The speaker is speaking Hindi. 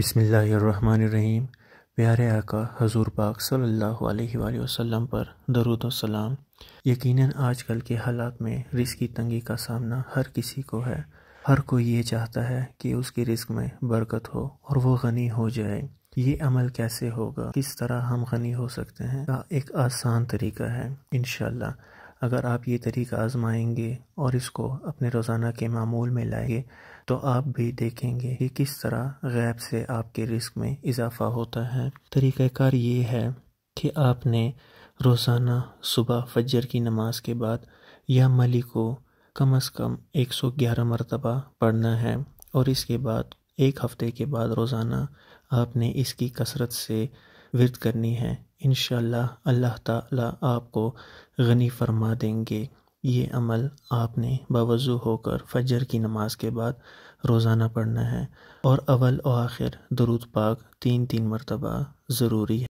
बिसमीम प्यारे आका हजूर पाक सल्ला वसम पर दरुद सलाम यकीनन आजकल के हालात में रिस्क की तंगी का सामना हर किसी को है हर कोई ये चाहता है कि उसके रिस्क में बरकत हो और वो गनी हो जाए ये अमल कैसे होगा किस तरह हम गनी हो सकते हैं का एक आसान तरीका है इनशाला अगर आप ये तरीका आजमाएंगे और इसको अपने रोज़ाना के मामूल में लाएंगे तो आप भी देखेंगे कि किस तरह गैब से आपके रिस्क में इजाफा होता है तरीक़ाकार ये है कि आपने रोज़ाना सुबह फजर की नमाज के बाद या मली को कम अज़ कम एक सौ ग्यारह मरतबा पढ़ना है और इसके बाद एक हफ़्ते के बाद रोज़ाना आपने इसकी कसरत से विद करनी है इन अल्लाह ताला आपको गनी फरमा देंगे ये अमल आपने बावजू होकर फजर की नमाज के बाद रोज़ाना पढ़ना है और अवल और आखिर दरुद पाक तीन तीन मरतबा ज़रूरी है